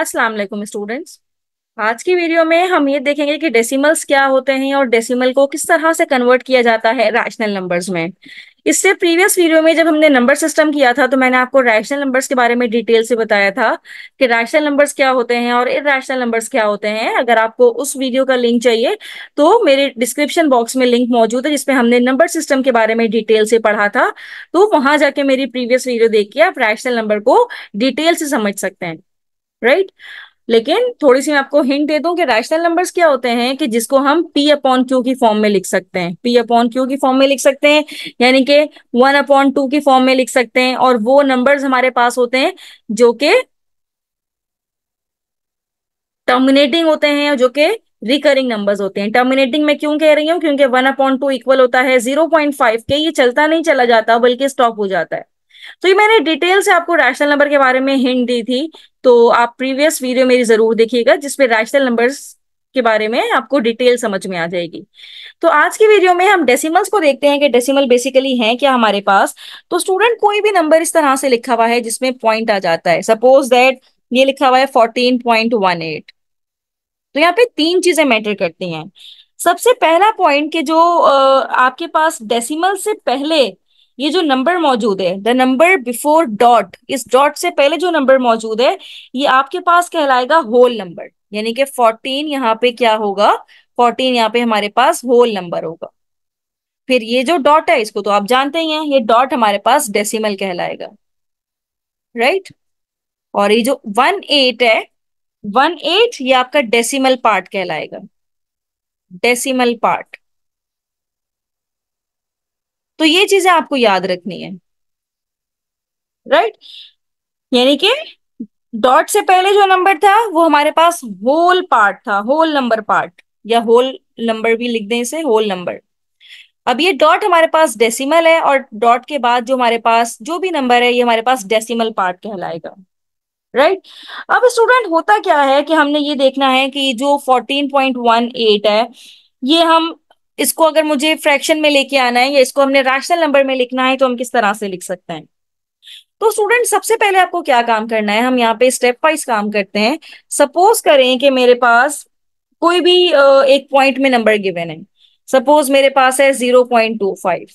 अस्सलाम वालेकुम स्टूडेंट्स आज की वीडियो में हम ये देखेंगे कि डेसिमल्स क्या होते हैं और डेसिमल को किस तरह से कन्वर्ट किया जाता है रैशनल नंबर्स में इससे प्रीवियस वीडियो में जब हमने नंबर सिस्टम किया था तो मैंने आपको रैशनल नंबर्स के बारे में डिटेल से बताया था कि रैशनल नंबर्स क्या होते हैं और रैशनल नंबर्स क्या होते हैं अगर आपको उस वीडियो का लिंक चाहिए तो मेरे डिस्क्रिप्शन बॉक्स में लिंक मौजूद है जिसमें हमने नंबर सिस्टम के बारे में डिटेल से पढ़ा था तो वहां जाके मेरी प्रीवियस वीडियो देख के आप रैशनल नंबर को डिटेल से समझ सकते हैं राइट लेकिन थोड़ी सी मैं आपको हिंट दे दूं कि रैशनल नंबर्स क्या होते हैं कि जिसको हम p अपॉन क्यू की फॉर्म में लिख सकते हैं p अपॉन क्यू की फॉर्म में लिख सकते हैं यानी कि वन अपॉन टू की फॉर्म में लिख सकते हैं और वो नंबर्स हमारे पास होते हैं जो कि टर्मिनेटिंग होते हैं जो कि रिकरिंग नंबर्स होते हैं टर्मिनेटिंग में क्यों कह रही हूँ क्योंकि वन अपॉन टू इक्वल होता है जीरो पॉइंट फाइव के ये चलता नहीं चला जाता बल्कि स्टॉप हो जाता है तो ये मैंने डिटेल से आपको रैशनल नंबर के बारे में हिंट दी थी तो आप प्रीवियस वीडियो मेरी जरूर देखिएगा जिसमें रैशनल नंबर्स के बारे में आपको डिटेल समझ में आ जाएगी तो आज की वीडियो में हम डेसिमल्स को देखते हैं कि डेसिमल बेसिकली हैं क्या हमारे पास तो स्टूडेंट कोई भी नंबर इस तरह से लिखा हुआ है जिसमें पॉइंट आ जाता है सपोज दैट ये लिखा हुआ है फोर्टीन पॉइंट वन एट तो यहाँ पे तीन चीजें मैटर करती हैं सबसे पहला पॉइंट के जो आपके पास डेसिमल से पहले ये जो नंबर मौजूद है द नंबर बिफोर डॉट इस डॉट से पहले जो नंबर मौजूद है ये आपके पास कहलाएगा होल नंबर यानी कि फोर्टीन यहाँ पे क्या होगा फोर्टीन यहाँ पे हमारे पास होल नंबर होगा फिर ये जो डॉट है इसको तो आप जानते ही हैं ये डॉट हमारे पास डेसिमल कहलाएगा राइट और ये जो वन एट है वन एट ये आपका डेसिमल पार्ट कहलाएगा डेसिमल पार्ट तो ये चीजें आपको याद रखनी है राइट right? यानी कि डॉट से पहले जो नंबर था वो हमारे पास होल पार्ट था होल नंबर पार्ट या होल नंबर भी लिख दें इसे होल नंबर अब ये डॉट हमारे पास डेसिमल है और डॉट के बाद जो हमारे पास जो भी नंबर है ये हमारे पास डेसिमल पार्ट कहलाएगा राइट right? अब स्टूडेंट होता क्या है कि हमने ये देखना है कि जो 14.18 है ये हम इसको अगर मुझे फ्रैक्शन में लेके आना है या इसको हमने रैशनल नंबर में लिखना है तो हम किस तरह से लिख सकते हैं तो स्टूडेंट सबसे पहले आपको क्या काम करना है हम यहाँ पे स्टेप वाइज काम करते हैं सपोज करें कि मेरे पास कोई भी एक पॉइंट में नंबर गिवन है सपोज मेरे पास है जीरो पॉइंट टू फाइव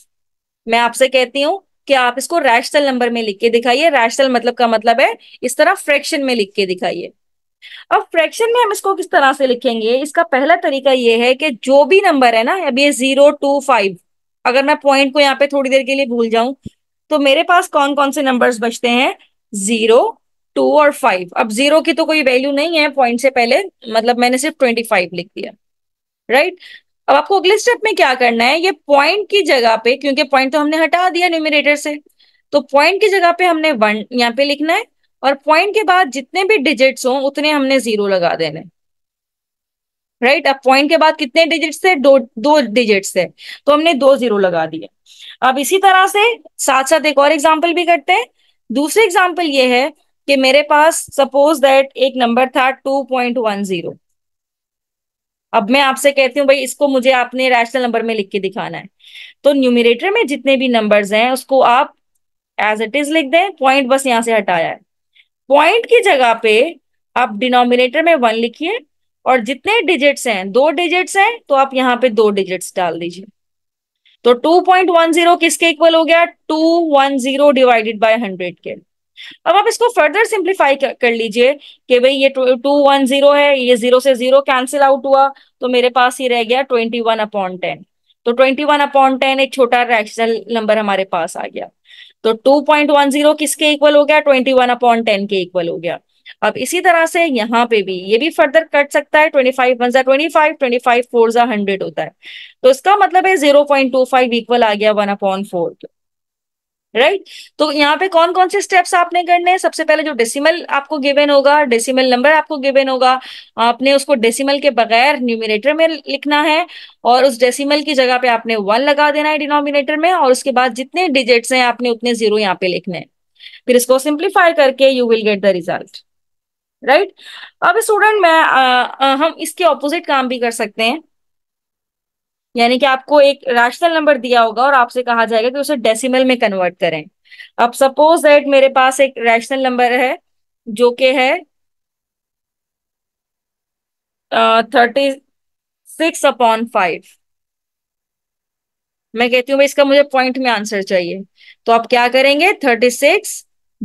मैं आपसे कहती हूँ कि आप इसको रैशनल नंबर में लिख के दिखाइए रैशनल मतलब का मतलब है इस तरह फ्रैक्शन में लिख के दिखाइए अब फ्रैक्शन में हम इसको किस तरह से लिखेंगे इसका पहला तरीका ये है कि जो भी नंबर है ना अब ये जीरो टू फाइव अगर मैं पॉइंट को यहाँ पे थोड़ी देर के लिए भूल जाऊं तो मेरे पास कौन कौन से नंबर्स बचते हैं जीरो टू और फाइव अब जीरो की तो कोई वैल्यू नहीं है पॉइंट से पहले मतलब मैंने सिर्फ ट्वेंटी फाइव लिख दिया राइट अब आपको अगले स्टेप में क्या करना है ये पॉइंट की जगह पे क्योंकि पॉइंट तो हमने हटा दिया न्यूमिनेटर से तो पॉइंट की जगह पे हमने वन यहाँ पे लिखना है और पॉइंट के बाद जितने भी डिजिट्स हों उतने हमने जीरो लगा देने राइट right? अब पॉइंट के बाद कितने डिजिट्स थे दो दो डिजिट्स है तो हमने दो जीरो लगा दिए अब इसी तरह से साथ साथ एक और एग्जाम्पल भी करते हैं दूसरे एग्जाम्पल ये है कि मेरे पास सपोज दैट एक नंबर था टू पॉइंट वन जीरो अब मैं आपसे कहती हूँ भाई इसको मुझे आपने रैशनल नंबर में लिख के दिखाना है तो न्यूमिनेटर में जितने भी नंबर्स हैं उसको आप एज इट इज लिख दें पॉइंट बस यहां से हटाया है पॉइंट की जगह पे आप डिनोमिनेटर में वन लिखिए और जितने डिजिट्स हैं दो डिजिट्स हैं तो आप यहाँ पे दो डिजिट्स डाल दीजिए तो 2.10 किसके इक्वल हो गया 210 डिवाइडेड बाय 100 के अब आप इसको फर्दर सिंप्लीफाई कर, कर लीजिए कि भाई ये टू वन जीरो है ये जीरो से जीरो कैंसिल आउट हुआ तो मेरे पास ही रह गया ट्वेंटी वन अपॉन टेन तो ट्वेंटी वन अपॉन टेन एक छोटा रैशनल नंबर हमारे पास आ गया तो टू पॉइंट वन जीरो किसके इक्वल हो गया ट्वेंटी वन अपॉन टेन के इक्वल हो गया अब इसी तरह से यहाँ पे भी ये भी फर्दर कट सकता है ट्वेंटी फाइव वन जा twenty five twenty five four जा हंड्रेड होता है तो इसका मतलब है zero point two five equal आ गया one upon four right right? तो यहाँ पे कौन कौन से स्टेप्स आपने करने हैं सबसे पहले जो डेसिमल आपको गिवन होगा डेसिमल नंबर आपको गिवन होगा आपने उसको डेसिमल के बगैर न्यूमिनेटर में लिखना है और उस डेसिमल की जगह पे आपने वन लगा देना है डिनोमिनेटर में और उसके बाद जितने डिजिट्स हैं आपने उतने जीरो यहाँ पे लिखने हैं फिर इसको सिंप्लीफाई करके you will get the result right अब स्टूडेंट मैं आ, आ, हम इसके ऑपोजिट काम भी कर सकते हैं यानी कि आपको एक रैशनल नंबर दिया होगा और आपसे कहा जाएगा कि उसे डेसिमल में कन्वर्ट करें अब सपोज दैट मेरे पास एक रैशनल नंबर है जो कि है थर्टी सिक्स अपॉन फाइव मैं कहती हूँ भाई इसका मुझे पॉइंट में आंसर चाहिए तो आप क्या करेंगे थर्टी सिक्स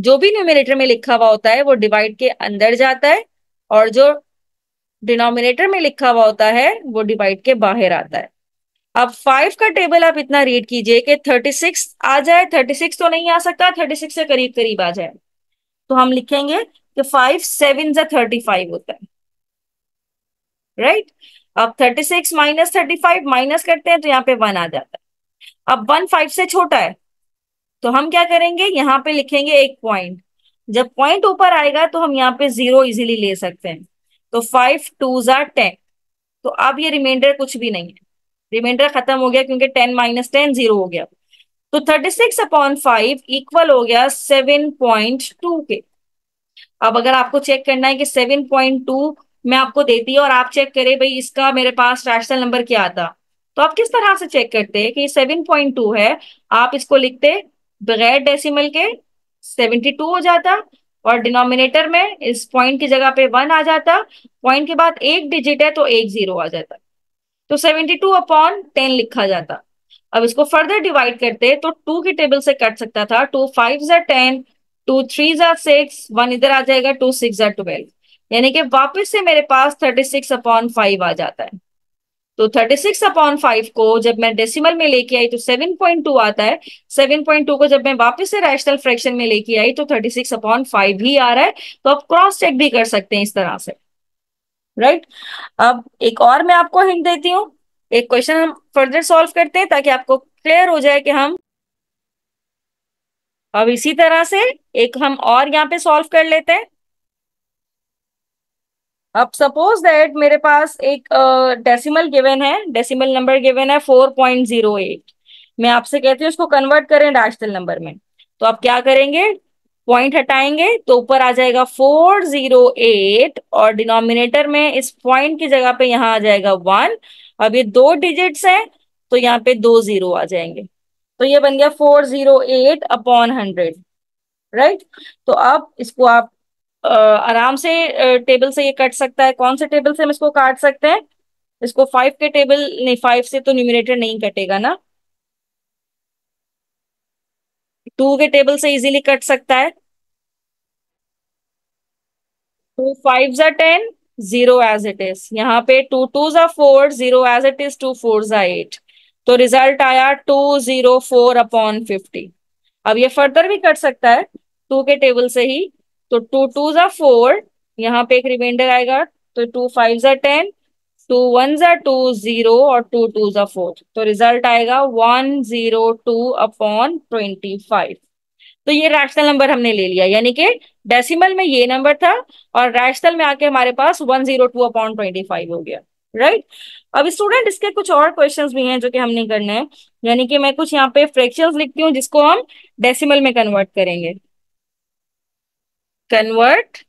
जो भी न्यूमिनेटर में लिखा हुआ होता है वो डिवाइड के अंदर जाता है और जो डिनोमिनेटर में लिखा हुआ होता है वो डिवाइड के बाहर आता है अब फाइव का टेबल आप इतना रीड कीजिए कि थर्टी सिक्स आ जाए थर्टी सिक्स तो नहीं आ सकता थर्टी सिक्स के करीब करीब आ जाए तो हम लिखेंगे कि फाइव सेवन या थर्टी फाइव होता है राइट right? अब thirty six minus thirty five minus करते हैं तो यहाँ पे वन आ जाता है अब वन फाइव से छोटा है तो हम क्या करेंगे यहाँ पे लिखेंगे एक पॉइंट जब पॉइंट ऊपर आएगा तो हम यहाँ पे जीरो इजिली ले सकते हैं तो फाइव टू जार टेन तो अब ये रिमाइंडर कुछ भी नहीं है रिमाइंडर खत्म हो गया क्योंकि टेन माइनस टेन जीरो हो गया तो thirty six upon five equal हो गया सेवन पॉइंट टू के अब अगर आपको चेक करना है कि सेवन पॉइंट टू मैं आपको देती हूँ और आप चेक करें भाई इसका मेरे पास रैशनल नंबर क्या आता तो आप किस तरह से चेक करते कि सेवन पॉइंट टू है आप इसको लिखते बगैर डेसिमल के सेवेंटी टू हो जाता और डिनोमिनेटर में इस पॉइंट की जगह पे वन आ जाता पॉइंट के बाद एक डिजिट है तो एक जीरो आ जाता तो सेवेंटी टू अपॉन टेन लिखा जाता अब इसको फर्दर डिवाइड करते तो टू की टेबल से कट सकता था टू फाइव जै टेन टू थ्री जै सिक्स वन इधर आ जाएगा टू सिक्स जै ट्वेल्व यानी कि वापस से मेरे पास थर्टी सिक्स अपॉन फाइव आ जाता है तो थर्टी सिक्स अपॉन फाइव को जब मैं डेसिमल में लेके आई तो सेवन पॉइंट टू आता है सेवन पॉइंट टू को जब मैं वापस से रैशनल फ्रैक्शन में लेके आई तो थर्टी सिक्स अपॉन फाइव ही आ रहा है तो आप क्रॉस चेक भी कर सकते हैं इस तरह से राइट अब एक और मैं आपको हिंट देती हूँ एक क्वेश्चन हम फर्दर सॉल्व करते हैं ताकि आपको क्लियर हो जाए कि हम अब इसी तरह से एक हम और यहाँ पे सॉल्व कर लेते हैं अब सपोज दैट मेरे पास एक डेसिमल uh, गिवन है डेसिमल नंबर गिवन है फोर पॉइंट जीरो एट मैं आपसे कहती हूँ उसको कन्वर्ट करें रैशनल नंबर में तो आप क्या करेंगे पॉइंट हटाएंगे तो ऊपर आ जाएगा फोर जीरो एट और डिनोमिनेटर में इस पॉइंट की जगह पे यहाँ आ जाएगा वन अब ये दो डिजिट्स हैं तो यहाँ पे दो जीरो आ जाएंगे तो ये बन गया four zero eight upon hundred right तो अब इसको आप आराम से टेबल से ये कट सकता है कौन से टेबल से हम इसको काट सकते हैं इसको फाइव के टेबल नहीं फाइव से तो न्यूमिनेटर नहीं कटेगा ना टू के टेबल से इजीली कट सकता है टू फाइव ज़ा ten zero as it is यहाँ पे टू टू ज़ा four zero as it is two four ज़ा एट तो रिजल्ट आया two zero four upon fifty अब ये फर्दर भी कट सकता है टू के टेबल से ही तो टू टू ज़ा फोर यहाँ पे एक रिमाइंडर आएगा तो टू फाइव ज़ा टेन टू वन ज़ा टू जीरो और टू टू ज़ा फोर तो रिजल्ट आएगा one zero two upon twenty five तो ये रैशनल नंबर हमने ले लिया यानी कि डेसिमल में ये नंबर था और रैशनल में आके हमारे पास one zero two upon twenty five हो गया राइट अब स्टूडेंट इसके कुछ और क्वेश्चंस भी हैं जो कि हमने करने हैं यानी कि मैं कुछ यहाँ पे फ्रैक्शंस लिखती हूँ जिसको हम डेसिमल में कन्वर्ट करेंगे convert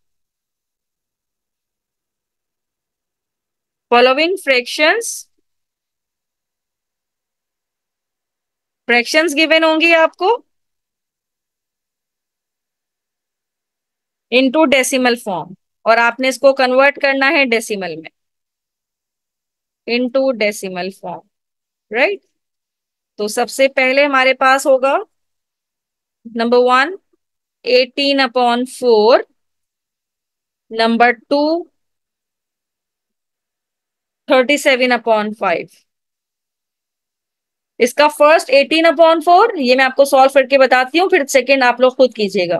following fractions fractions given होंगी आपको इनटू डेसिमल फॉर्म और आपने इसको कन्वर्ट करना है डेसिमल में इनटू डेसिमल फॉर्म राइट तो सबसे पहले हमारे पास होगा number one eighteen upon four number two thirty seven upon five इसका फर्स्ट एटीन अपॉन फोर ये मैं आपको सॉल्व करके बताती हूँ फिर सेकेंड आप लोग खुद कीजिएगा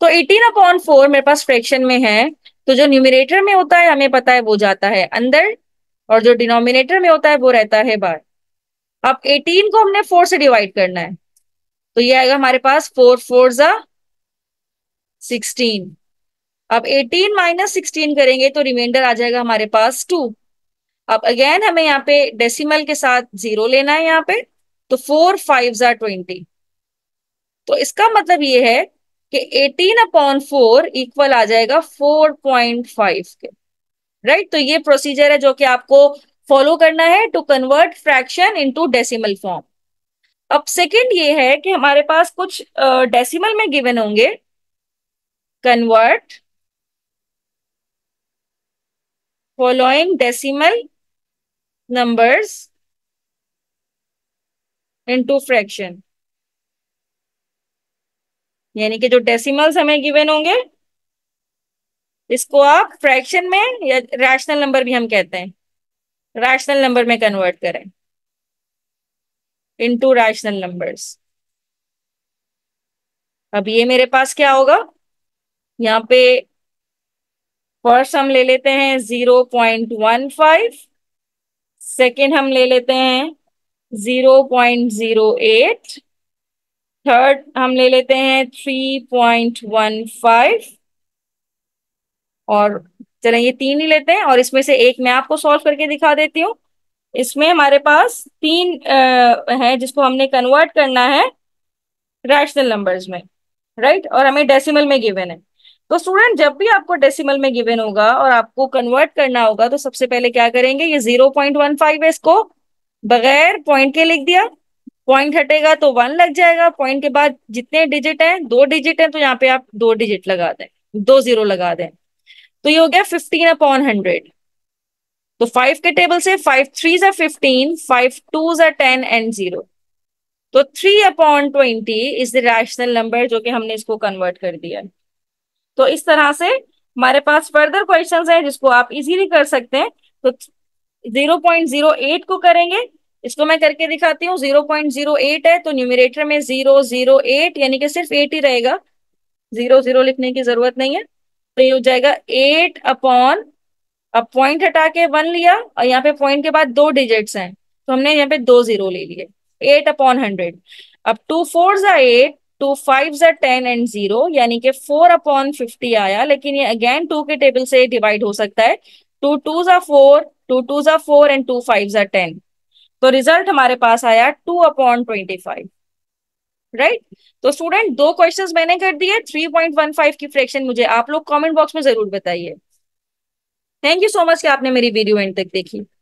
तो एटीन अपॉन फोर मेरे पास फ्रैक्शन में है तो जो न्यूमिनेटर में होता है हमें पता है वो जाता है अंदर और जो डिनोमिनेटर में होता है वो रहता है बाहर अब 18 को हमने 4 से डिवाइड करना है तो ये आएगा हमारे पास 4 फोर जा सिक्सटीन अब 18 माइनस सिक्सटीन करेंगे तो रिमाइंडर आ जाएगा हमारे पास टू अब अगेन हमें यहाँ पे डेसिमल के साथ जीरो लेना है यहाँ पे तो फोर फाइव जार ट्वेंटी तो इसका मतलब ये है कि एटीन अपॉन फोर इक्वल आ जाएगा फोर पॉइंट फाइव के राइट तो ये प्रोसीजर है जो कि आपको फॉलो करना है to convert fraction into decimal form अब सेकंड ये है कि हमारे पास कुछ डेसिमल uh, में गिवन होंगे convert following decimal numbers into fraction यानी कि जो डेसिमल्स हमें गिवन होंगे इसको आप फ्रैक्शन में या रैशनल नंबर भी हम कहते हैं रैशनल नंबर में कन्वर्ट करें इनटू रैशनल नंबर्स अब ये मेरे पास क्या होगा यहाँ पे फर्स्ट हम ले लेते हैं zero point one five second हम ले लेते हैं zero point zero eight third हम ले लेते हैं थ्री पॉइंट वन फाइव और चलें ये तीन ही लेते हैं और इसमें से एक मैं आपको सॉल्व करके दिखा देती हूँ इसमें हमारे पास तीन आ, है जिसको हमने कन्वर्ट करना है रैशनल नंबर्स में राइट और हमें डेसिमल में गिवन है तो स्टूडेंट जब भी आपको डेसिमल में गिवन होगा और आपको कन्वर्ट करना होगा तो सबसे पहले क्या करेंगे ये जीरो पॉइंट वन फाइव है इसको बगैर पॉइंट के लिख दिया पॉइंट हटेगा तो वन लग जाएगा पॉइंट के बाद जितने डिजिट हैं दो डिजिट हैं तो यहाँ पे आप दो डिजिट लगा दें दो जीरो लगा दें तो ये हो गया फिफ्टीन अपॉन हंड्रेड तो फाइव के टेबल से फाइव थ्री या फिफ्टीन फाइव टू या टेन एंड जीरो तो three upon twenty is the rational number जो कि हमने इसको कन्वर्ट कर दिया है तो इस तरह से हमारे पास फर्दर क्वेश्चन है जिसको आप इजीली कर सकते हैं तो 0.08 को करेंगे इसको मैं करके दिखाती हूँ 0.08 है तो न्यूमिरेटर में 008 यानी कि सिर्फ 8 ही रहेगा जीरो जीरो लिखने की जरूरत नहीं है तो ये हो जाएगा एट अपॉन अब पॉइंट हटा के वन लिया और यहाँ पे पॉइंट के बाद दो डिजिट्स हैं तो हमने यहाँ पे दो जीरो ले लिए एट अपॉन हंड्रेड अब टू फोर जा एट टू फाइव जै टेन एंड जीरो यानी कि फोर अपॉन फिफ्टी आया लेकिन ये अगेन टू के टेबल से डिवाइड हो सकता है टू टू या फोर टू टू या फोर एंड टू फाइव जै टेन तो रिजल्ट तो तो हमारे पास आया two upon twenty five right तो स्टूडेंट दो क्वेश्चंस मैंने कर दिए थ्री पॉइंट वन फाइव की फ्रैक्शन मुझे आप लोग कमेंट बॉक्स में जरूर बताइए थैंक यू सो मच कि आपने मेरी वीडियो एंड तक देखी